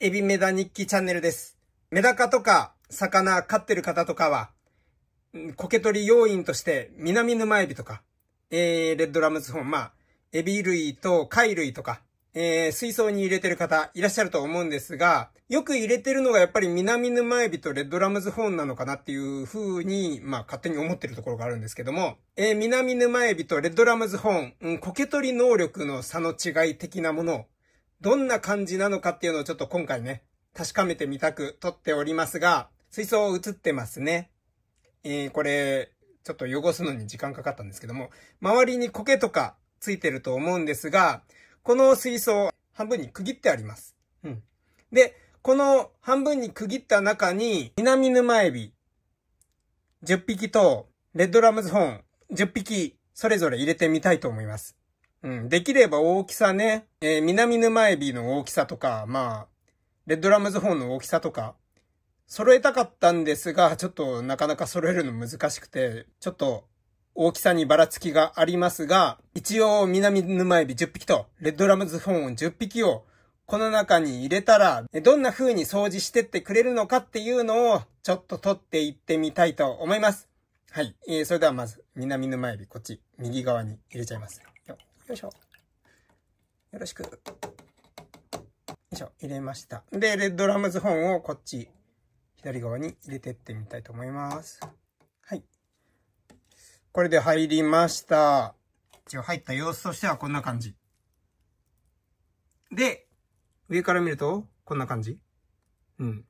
エビメダ日記チャンネルです。メダカとか魚飼ってる方とかは、コケ取り要因として南沼エビとか、えー、レッドラムズホン、まあ、エビ類と貝類とか、えー、水槽に入れてる方いらっしゃると思うんですが、よく入れてるのがやっぱり南沼エビとレッドラムズホーンなのかなっていう風に、まあ勝手に思ってるところがあるんですけども、えー、南沼エビとレッドラムズホーン、うん、コケ取り能力の差の違い的なものどんな感じなのかっていうのをちょっと今回ね、確かめてみたく撮っておりますが、水槽映ってますね。えー、これ、ちょっと汚すのに時間かかったんですけども、周りに苔とかついてると思うんですが、この水槽、半分に区切ってあります。うん。で、この半分に区切った中に、南沼エビ、10匹と、レッドラムズホーン、10匹、それぞれ入れてみたいと思います。うん、できれば大きさね、えー、南沼エビの大きさとか、まあ、レッドラムズホーンの大きさとか、揃えたかったんですが、ちょっとなかなか揃えるの難しくて、ちょっと大きさにばらつきがありますが、一応南沼エビ10匹と、レッドラムズホーン10匹を、この中に入れたら、どんな風に掃除してってくれるのかっていうのを、ちょっと取っていってみたいと思います。はい。えー、それではまず、南沼エビ、こっち、右側に入れちゃいます。よいしょ。よろしく。よいしょ、入れました。で、レッドラムズ本をこっち、左側に入れてってみたいと思います。はい。これで入りました。一応入った様子としてはこんな感じ。で、上から見ると、こんな感じうん。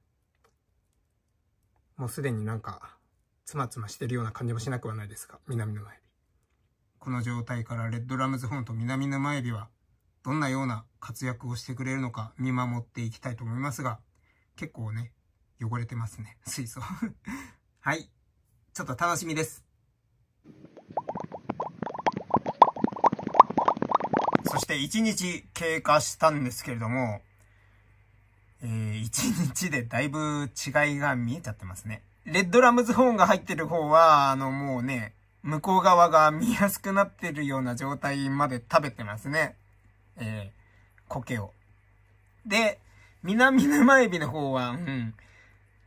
もうすでになんか、つまつましてるような感じもしなくはないですが、南の前。この状態からレッドラムズホーンと南沼エビは、どんなような活躍をしてくれるのか見守っていきたいと思いますが、結構ね、汚れてますね、水槽 はい。ちょっと楽しみです。そして1日経過したんですけれども、えー、1日でだいぶ違いが見えちゃってますね。レッドラムズホーンが入ってる方は、あのもうね、向こう側が見やすくなってるような状態まで食べてますね。えー、苔を。で、南沼エビの方は、うん、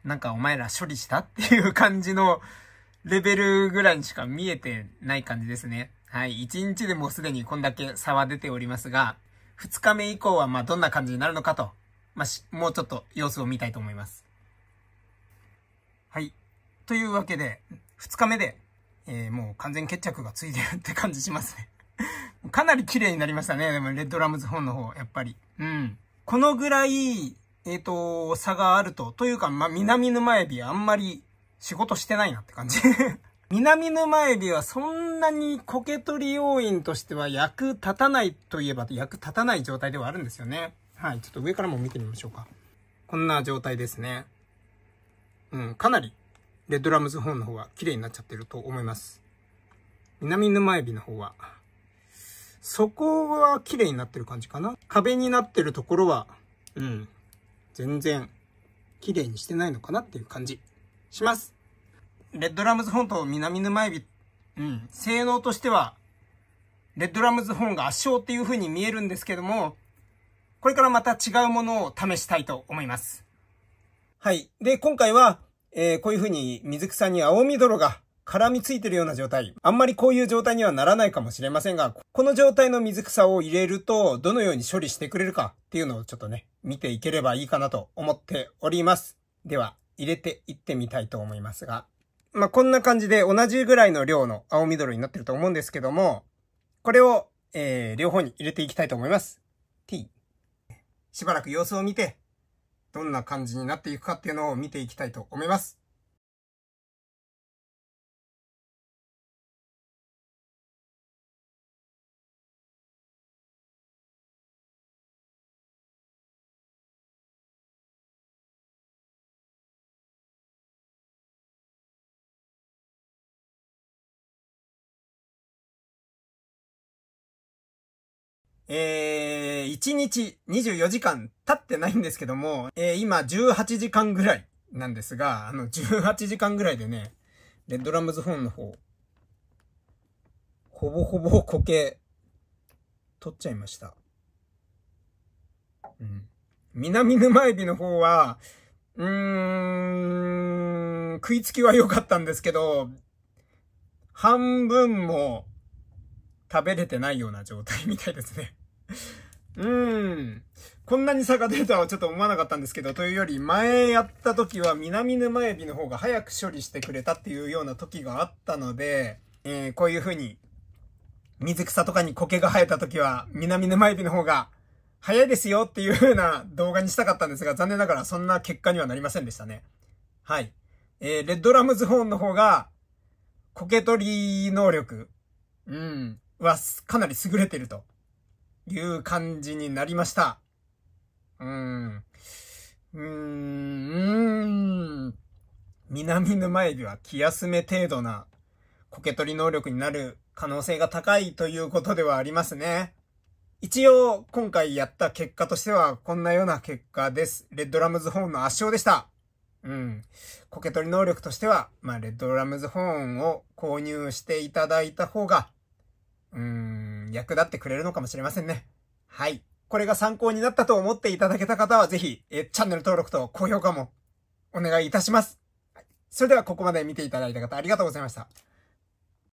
なんかお前ら処理したっていう感じのレベルぐらいにしか見えてない感じですね。はい。1日でもすでにこんだけ差は出ておりますが、2日目以降はまあどんな感じになるのかと、まあ、もうちょっと様子を見たいと思います。はい。というわけで、2日目でえー、もう完全決着がついてるって感じしますね かなり綺麗になりましたね。でも、レッドラムズ本の方、やっぱり。うん。このぐらい、えっ、ー、と、差があると。というか、まあ、南沼エビあんまり仕事してないなって感じ 南沼エビはそんなにコケ取り要因としては役立たないといえば役立たない状態ではあるんですよね。はい。ちょっと上からも見てみましょうか。こんな状態ですね。うん、かなりレッドラムズホーンの方は綺麗になっちゃってると思います。南沼エビの方は、そこは綺麗になってる感じかな。壁になってるところは、うん、全然綺麗にしてないのかなっていう感じします。レッドラムズホーンと南沼エビ、うん、性能としては、レッドラムズホーンが圧勝っていう風に見えるんですけども、これからまた違うものを試したいと思います。はい。で、今回はえー、こういう風に水草に青み泥が絡みついてるような状態。あんまりこういう状態にはならないかもしれませんが、この状態の水草を入れると、どのように処理してくれるかっていうのをちょっとね、見ていければいいかなと思っております。では、入れていってみたいと思いますが。まあ、こんな感じで同じぐらいの量の青緑になってると思うんですけども、これを、えー、両方に入れていきたいと思います。t。しばらく様子を見て、どんな感じになっていくかっていうのを見ていきたいと思います。えー、1日24時間経ってないんですけども、えー、今18時間ぐらいなんですが、あの、18時間ぐらいでね、レッドラムズフォンの方、ほぼほぼ固形、取っちゃいました。うん。南沼エビの方は、うーん、食いつきは良かったんですけど、半分も食べれてないような状態みたいですねうーん。こんなに差が出るとはちょっと思わなかったんですけど、というより前やった時は南沼エビの方が早く処理してくれたっていうような時があったので、えー、こういう風に水草とかに苔が生えた時は南沼エビの方が早いですよっていう風な動画にしたかったんですが、残念ながらそんな結果にはなりませんでしたね。はい。えー、レッドラムズホーンの方が、苔取り能力、うん、はかなり優れてるという感じになりました。うーん。うーん。南沼エビは気休め程度なコケ取り能力になる可能性が高いということではありますね。一応、今回やった結果としては、こんなような結果です。レッドラムズホーンの圧勝でした。うん。コケ取り能力としては、まあ、レッドラムズホーンを購入していただいた方が、うーん、役立ってくれるのかもしれませんね。はい。これが参考になったと思っていただけた方はぜひ、え、チャンネル登録と高評価もお願いいたします。それではここまで見ていただいた方ありがとうございました。